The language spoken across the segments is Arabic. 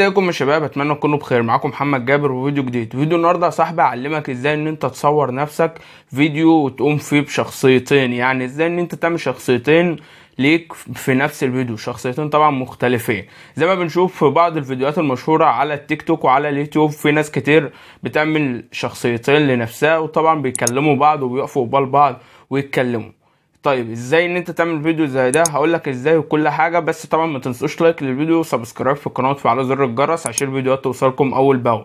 ازيكم يا شباب اتمنى تكونوا بخير معاكم محمد جابر وفيديو جديد فيديو النهارده يا صاحبي اعلمك ازاي ان انت تصور نفسك فيديو وتقوم فيه بشخصيتين يعني ازاي ان انت تعمل شخصيتين ليك في نفس الفيديو شخصيتين طبعا مختلفين زي ما بنشوف في بعض الفيديوهات المشهورة على التيك توك وعلى اليوتيوب في ناس كتير بتعمل شخصيتين لنفسها وطبعا بيكلموا بعض وبيقفوا قبال بعض ويتكلموا طيب ازاي ان انت تعمل فيديو زي ده هقول لك ازاي وكل حاجه بس طبعا ما تنسوش لايك للفيديو وسبسكرايب في القناه وتفعلوا زر الجرس عشان الفيديوهات توصلكم اول باول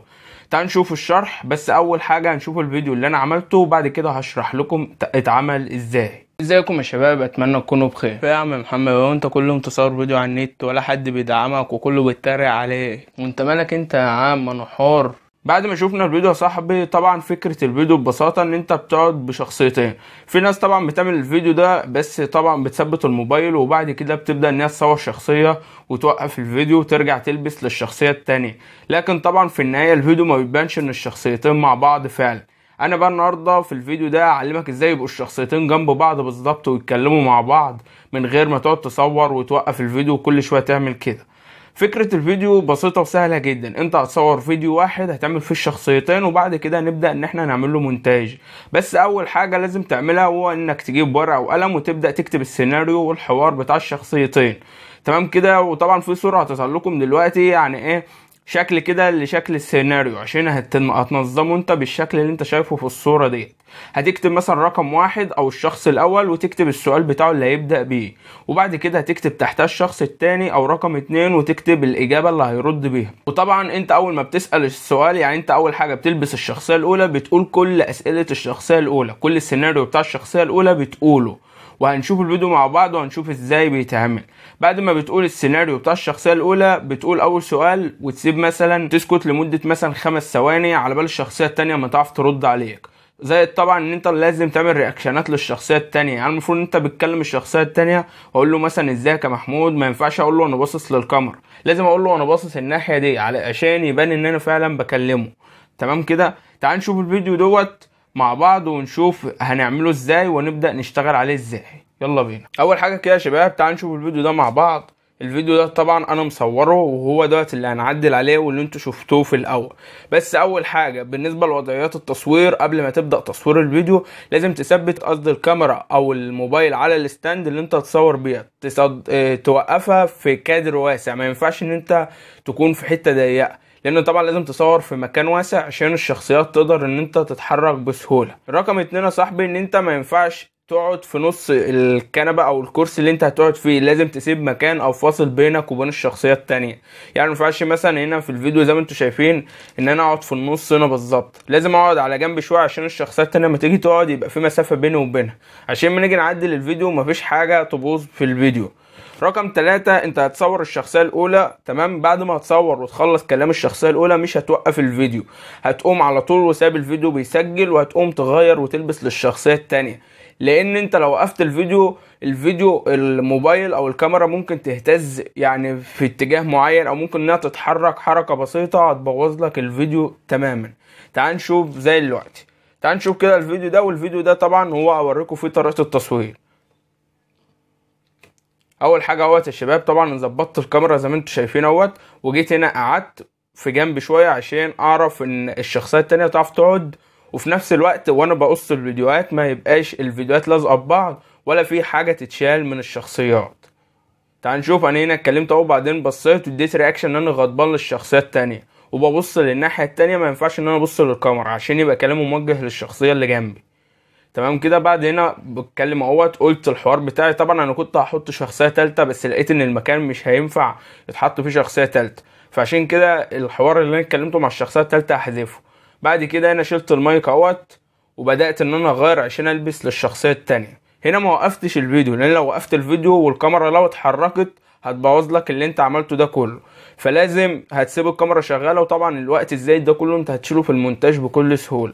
تعال نشوف الشرح بس اول حاجه هنشوف الفيديو اللي انا عملته وبعد كده هشرح لكم اتعمل ازاي ازيكم يا شباب اتمنى تكونوا بخير يا عم محمد هو انت كل يوم تصور فيديو على النت ولا حد بيدعمك وكله بيتريق عليك وانت مالك انت يا عم انا حار بعد ما شفنا الفيديو يا صاحبي طبعا فكره الفيديو ببساطه ان انت بتقعد بشخصيتين في ناس طبعا بتعمل الفيديو ده بس طبعا بتثبت الموبايل وبعد كده بتبدا ان هي تصور شخصيه وتوقف الفيديو وترجع تلبس للشخصيه التانية لكن طبعا في النهايه الفيديو ما بيبانش ان الشخصيتين مع بعض فعلا انا بقى النهارده في الفيديو ده اعلمك ازاي يبقوا الشخصيتين جنب بعض بالظبط ويتكلموا مع بعض من غير ما تقعد تصور وتوقف الفيديو وكل شويه تعمل كده فكرة الفيديو بسيطة وسهلة جدا انت هتصور فيديو واحد هتعمل فيه الشخصيتين وبعد كده نبدأ ان احنا نعمل له مونتاج بس اول حاجة لازم تعملها هو انك تجيب ورقة وقلم وتبدأ تكتب السيناريو والحوار بتاع الشخصيتين تمام كده وطبعا في صورة هتظهر لكم دلوقتي يعني ايه شكل كده لشكل السيناريو عشان هتنظمه انت بالشكل اللي انت شايفه في الصورة ديت هتكتب مثلا رقم واحد او الشخص الاول وتكتب السؤال بتاعه اللي هيبدأ بيه وبعد كده هتكتب تحتها الشخص التاني او رقم اتنين وتكتب الاجابة اللي هيرد بيها وطبعا انت اول ما بتسأل السؤال يعني انت اول حاجة بتلبس الشخصية الاولى بتقول كل اسئلة الشخصية الاولى كل السيناريو بتاع الشخصية الاولى بتقوله وهنشوف الفيديو مع بعض وهنشوف ازاي بيتعمل بعد ما بتقول السيناريو بتاع الشخصيه الاولى بتقول اول سؤال وتسيب مثلا تسكت لمده مثلا خمس ثواني على بال الشخصيه الثانيه ما تعرف ترد عليك زائد طبعا ان انت لازم تعمل رياكشنات للشخصيه التانية يعني المفروض ان انت بتكلم الشخصيه التانية واقول له مثلا ازيك يا محمود ما ينفعش اقول له انا باصص للكاميرا لازم اقول له انا باصص الناحيه دي علشان يبان ان انا فعلا بكلمه تمام كده تعال نشوف الفيديو دوت مع بعض ونشوف هنعمله ازاي ونبدا نشتغل عليه ازاي يلا بينا اول حاجه كده يا شباب تعالوا نشوف الفيديو ده مع بعض الفيديو ده طبعا انا مصوره وهو دوت اللي هنعدل عليه واللي انتوا شفتوه في الاول بس اول حاجه بالنسبه لوضعيات التصوير قبل ما تبدا تصوير الفيديو لازم تثبت قصد الكاميرا او الموبايل على الستاند اللي انت هتصور بيها تصد... آه، توقفها في كادر واسع ما ينفعش ان انت تكون في حته ضيقه لانه طبعا لازم تصور في مكان واسع عشان الشخصيات تقدر ان انت تتحرك بسهوله رقم اتنين يا صاحبي ان انت ما ينفعش تقعد في نص الكنبة او الكرسي اللي انت هتقعد فيه لازم تسيب مكان او فاصل بينك وبين الشخصية التانية يعني مينفعش مثلا هنا في الفيديو زي ما انتوا شايفين ان انا اقعد في النص هنا بالظبط لازم اقعد على جنب شوية عشان الشخصية التانية ما تيجي تقعد يبقى في مسافة بيني وبينها عشان ما نيجي نعدل الفيديو مفيش حاجة تبوظ في الفيديو رقم تلاتة انت هتصور الشخصية الاولى تمام بعد ما هتصور وتخلص كلام الشخصية الاولى مش هتوقف الفيديو هتقوم على طول وساب الفيديو بيسجل وهتقوم تغير وتلبس للشخصية التانية لان انت لو وقفت الفيديو الفيديو الموبايل او الكاميرا ممكن تهتز يعني في اتجاه معين او ممكن انها تتحرك حركة بسيطة هتبوظ لك الفيديو تماما تعال نشوف زي دلوقتي تعال نشوف كده الفيديو ده والفيديو ده طبعا هو هوريكم فيه طريقة التصوير اول حاجه اهوت يا شباب طبعا انا ظبطت الكاميرا زي ما انتم شايفين اهوت وجيت هنا قعدت في جنب شويه عشان اعرف ان الشخصيه التانية تعرف تقعد وفي نفس الوقت وانا بقص الفيديوهات ما يبقاش الفيديوهات لازقه ببعض ولا في حاجه تتشال من الشخصيات تعال نشوف انا هنا اتكلمت اهو بعدين بصيت واديت رياكشن ان انا غضبان للشخصيه التانية وببص للناحيه التانية ما ينفعش ان انا ابص للكاميرا عشان يبقى كلامه موجه للشخصيه اللي جنبي تمام كده بعد هنا بتكلم اهوت قلت الحوار بتاعي طبعا انا كنت هحط شخصيه ثالثه بس لقيت ان المكان مش هينفع يتحط فيه شخصيه ثالثه فعشان كده الحوار اللي انا اتكلمته مع الشخصيه الثالثه هحذفه بعد كده انا شلت المايك اهوت وبدات ان انا اغير عشان البس للشخصيه الثانيه هنا ما وقفتش الفيديو لان لو وقفت الفيديو والكاميرا لو اتحركت هتبوظ لك اللي انت عملته ده كله فلازم هتسيب الكاميرا شغاله وطبعا الوقت الزايد ده كله انت هتشيله في المونتاج بكل سهوله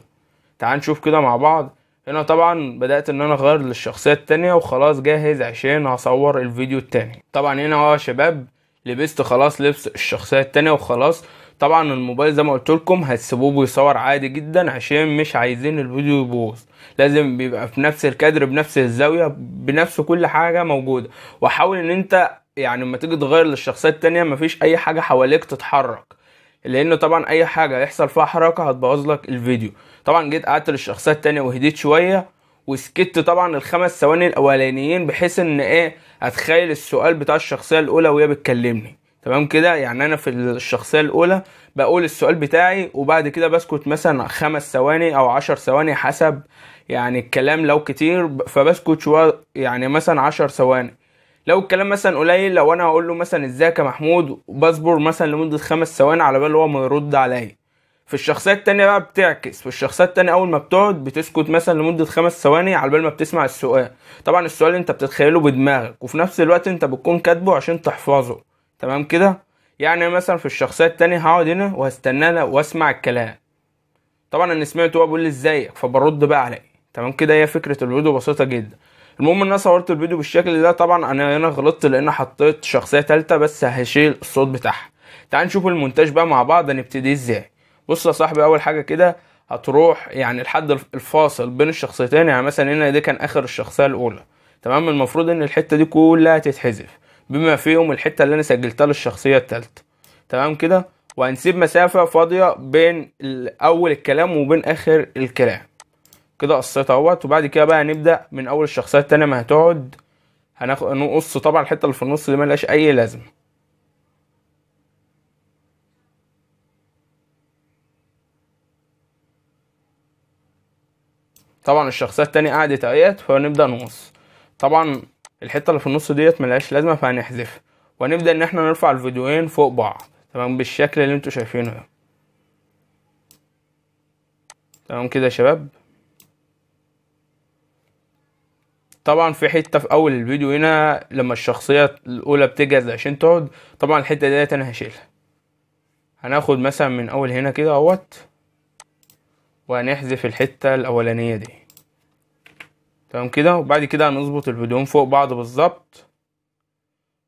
تعال نشوف كده مع بعض هنا طبعا بدأت ان انا اغير للشخصية التانية وخلاص جاهز عشان هصور الفيديو التاني طبعا هنا اهو يا شباب لبست خلاص لبس الشخصية التانية وخلاص طبعا الموبايل زي ما قلت لكم هتسيبوه بيصور عادي جدا عشان مش عايزين الفيديو يبوظ لازم بيبقى في نفس الكادر بنفس الزاويه بنفس كل حاجه موجوده وحاول ان انت يعني لما تيجي تغير للشخصيه التانية مفيش اي حاجه حواليك تتحرك لان طبعا اي حاجه يحصل فيها حركه هتبوظ لك الفيديو طبعا جيت قعدت للشخصيه التانية وهديت شويه وسكت طبعا الخمس ثواني الاولانيين بحيث ان ايه اتخيل السؤال بتاع الشخصيه الاولى وهي بتكلمني تمام كده يعني انا في الشخصيه الاولى بقول السؤال بتاعي وبعد كده بسكت مثلا خمس ثواني او عشر ثواني حسب يعني الكلام لو كتير فبسكت شويه يعني مثلا عشر ثواني لو الكلام مثلا قليل لو انا هقول له مثلا ازيك يا محمود وبصبر مثلا لمده خمس ثواني على بال هو ما يرد عليا في الشخصيه التانية بقى بتعكس في الشخصيه التانية اول ما بتقعد بتسكت مثلا لمده خمس ثواني على بال ما بتسمع السؤال طبعا السؤال انت بتتخيله بدماغك وفي نفس الوقت انت بتكون كاتبه عشان تحفظه تمام كده يعني مثلا في الشخصيه التانية هقعد هنا وهستناه واسمع الكلام طبعا انا سمعته هو بيقول لي ازيك فبرد بقى عليه تمام كده هي فكره الفيديو بسيطه جدا المهم ان انا صورت الفيديو بالشكل ده طبعا انا هنا غلطت لان حطيت شخصيه ثالثه بس هشيل الصوت بتاعها تعال نشوف المونتاج بقى مع بعض هنبتدي ازاي بص يا صاحبي اول حاجه كده هتروح يعني الحد الفاصل بين الشخصيتين يعني مثلا هنا دي كان اخر الشخصيه الاولى تمام المفروض ان الحته دي كلها تتحذف بما فيهم الحته اللي انا سجلتها للشخصيه الثالثه تمام كده وهنسيب مسافه فاضيه بين اول الكلام وبين اخر الكلام كده قصيت اهوت وبعد كده بقى هنبدا من اول الشخصيه التانية ما هتقعد هناخد نقص طبعا الحته اللي في النص دي ملهاش اي لازمه طبعا الشخصيه التانية قعدت اهيت فهنبدا نقص طبعا الحته اللي في النص ديت ملهاش لازمه فهنحذفها وهنبدا ان احنا نرفع الفيديوهين فوق بعض تمام بالشكل اللي انتوا شايفينه تمام كده يا شباب طبعا في حته في اول الفيديو هنا لما الشخصيه الاولى بتجهز عشان تقعد طبعا الحته ديت انا هشيلها هناخد مثلا من اول هنا كده اهوت وهنحذف الحته الاولانيه دي تمام كده وبعد كده هنظبط الفيديوهين فوق بعض بالظبط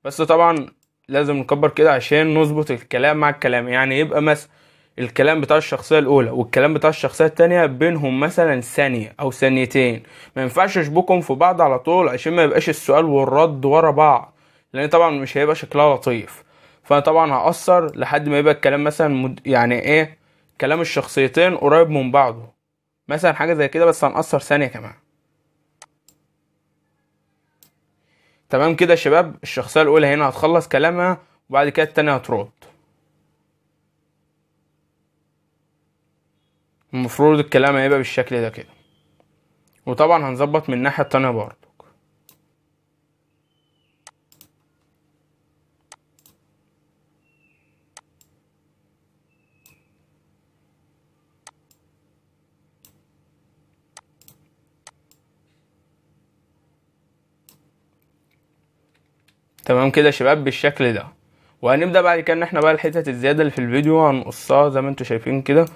بس طبعا لازم نكبر كده عشان نظبط الكلام مع الكلام يعني يبقى مثلا الكلام بتاع الشخصيه الاولى والكلام بتاع الشخصيه التانية بينهم مثلا ثانيه او ثانيتين ما ينفعش اشبكهم في بعض على طول عشان ما يبقاش السؤال والرد ورا بعض لان طبعا مش هيبقى شكلها لطيف فانا طبعا هاثر لحد ما يبقى الكلام مثلا مد... يعني ايه كلام الشخصيتين قريب من بعضه مثلا حاجه زي كده بس هنأثر ثانيه كمان تمام كده يا شباب الشخصيه الاولى هنا هتخلص كلامها وبعد كده التانية هترد المفروض الكلام هيبقى بالشكل ده كده وطبعا هنظبط من الناحية التانية برضو تمام كده يا شباب بالشكل ده وهنبدا بعد كده ان احنا بقى الحتت الزياده اللي في الفيديو هنقصها زي ما انتم شايفين كده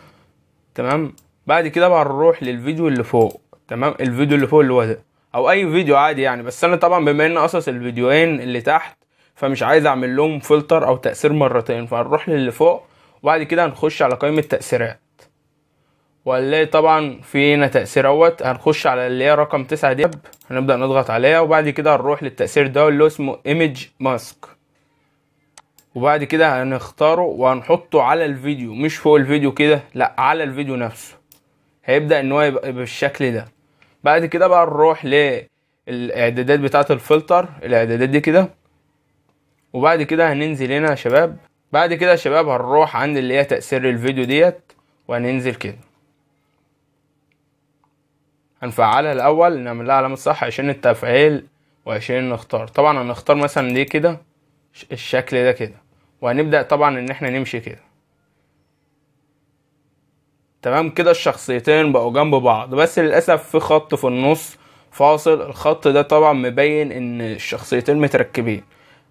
تمام بعد كده بقى نروح للفيديو اللي فوق تمام الفيديو اللي فوق اللي هو ده او اي فيديو عادي يعني بس انا طبعا بما ان قصص الفيديوين اللي تحت فمش عايز اعمل لهم فلتر او تاثير مرتين فهنروح للي فوق وبعد كده هنخش على قائمه تاثيرات وهنلاقي طبعا في هنا تأثير اهوت هنخش على اللي هي رقم تسعة دي هنبدأ نضغط عليها وبعد كده هنروح للتأثير ده اللي اسمه ايمج ماسك وبعد كده هنختاره وهنحطه على الفيديو مش فوق الفيديو كده لا على الفيديو نفسه هيبدا ان هو يبقى بالشكل ده بعد كده بقى نروح للاعدادات بتاعه الفلتر الاعدادات دي كده وبعد كده هننزل هنا يا شباب بعد كده يا شباب هنروح عند اللي هي تاثير الفيديو ديت وهننزل كده هنفعلها الاول نعمل لها علامه صح عشان التفعيل وعشان نختار طبعا هنختار مثلا دي كده الشكل ده كده وهنبدأ طبعا ان احنا نمشي كده تمام كده الشخصيتين بقوا جنب بعض بس للأسف في خط في النص فاصل الخط ده طبعا مبين ان الشخصيتين متركبين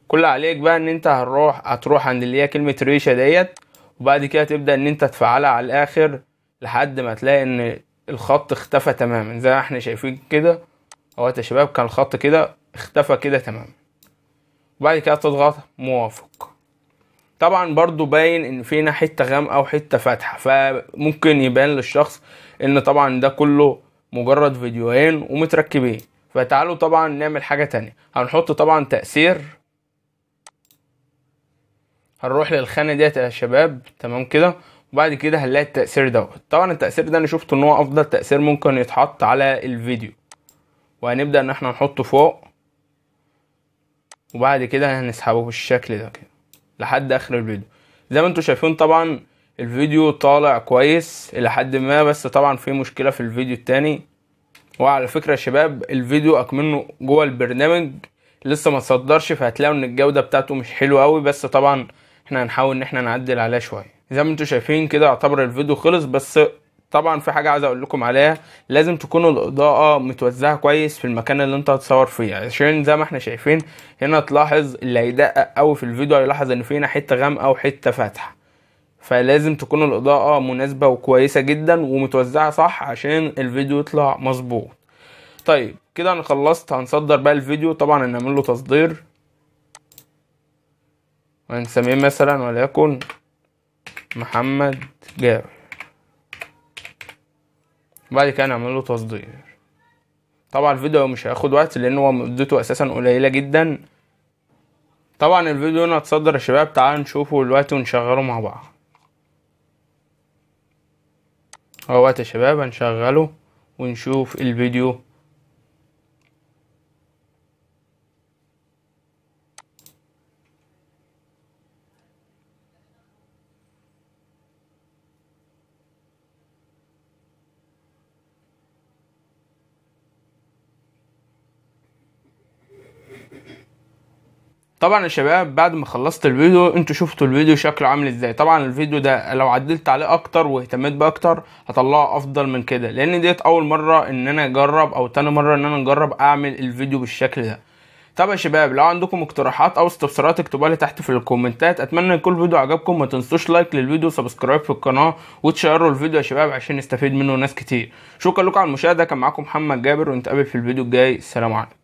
كل عليك بقى ان انت هتروح هتروح عند اللي هي كلمة ريشة ديت وبعد كده تبدأ ان انت تفعلها على الاخر لحد ما تلاقي ان الخط اختفى تماما زي ما احنا شايفين كده هو يا شباب كان الخط كده اختفى كده تماما وبعد كده تضغط موافق طبعا برضو باين ان فينا حته غامقه وحته فاتحه فممكن يبان للشخص ان طبعا ده كله مجرد فيديوهين ومتركبين فتعالوا طبعا نعمل حاجه تانية هنحط طبعا تاثير هنروح للخانه ديت يا شباب تمام كده وبعد كده هنلاقي التاثير دوت طبعا التاثير ده انا شفت ان هو افضل تاثير ممكن يتحط على الفيديو وهنبدا ان احنا نحطه فوق وبعد كده هنسحبه بالشكل ده كده لحد اخر الفيديو زي ما انتم شايفين طبعا الفيديو طالع كويس الى حد ما بس طبعا في مشكله في الفيديو التاني وعلى فكره يا شباب الفيديو اكمنه جوه البرنامج لسه ما تصدرش فهتلاقوا ان الجوده بتاعته مش حلوه قوي بس طبعا احنا هنحاول ان احنا نعدل عليها شويه زي ما انتم شايفين كده اعتبر الفيديو خلص بس طبعا في حاجه عايز اقول لكم عليها لازم تكون الاضاءه متوزعه كويس في المكان اللي انت هتصور فيه يعني عشان زي ما احنا شايفين هنا تلاحظ اللي هيدقق قوي في الفيديو هيلاحظ ان في هنا حته غامقه وحته فاتحه فلازم تكون الاضاءه مناسبه وكويسه جدا ومتوزعه صح عشان الفيديو يطلع مظبوط طيب كده انا خلصت هنصدر بقى الفيديو طبعا هنعمل له تصدير هنسميه مثلا وليكن محمد جابر وبعد كده نعمل له تصدير طبعا الفيديو مش هياخد وقت لان هو مدته اساسا قليله جدا طبعا الفيديو هنا اتصدر يا شباب تعالوا نشوفه دلوقتي ونشغله مع بعض اهو وقت يا شباب هنشغله ونشوف الفيديو طبعا يا شباب بعد ما خلصت الفيديو انتوا شفتوا الفيديو شكله عامل ازاي طبعا الفيديو ده لو عدلت عليه اكتر واهتميت بيه اكتر هطلعه افضل من كده لان ديت اول مره ان انا اجرب او تاني مره ان انا اجرب اعمل الفيديو بالشكل ده طب يا شباب لو عندكم اقتراحات او استفسارات اكتبوها لي تحت في الكومنتات اتمنى يكون الفيديو عجبكم ما تنسوش لايك للفيديو وسبسكرايب في القناه وتشيروا الفيديو يا شباب عشان نستفيد منه ناس كتير شكرا لكم على المشاهده كان معاكم محمد جابر ونتقابل في الفيديو الجاي السلام عليكم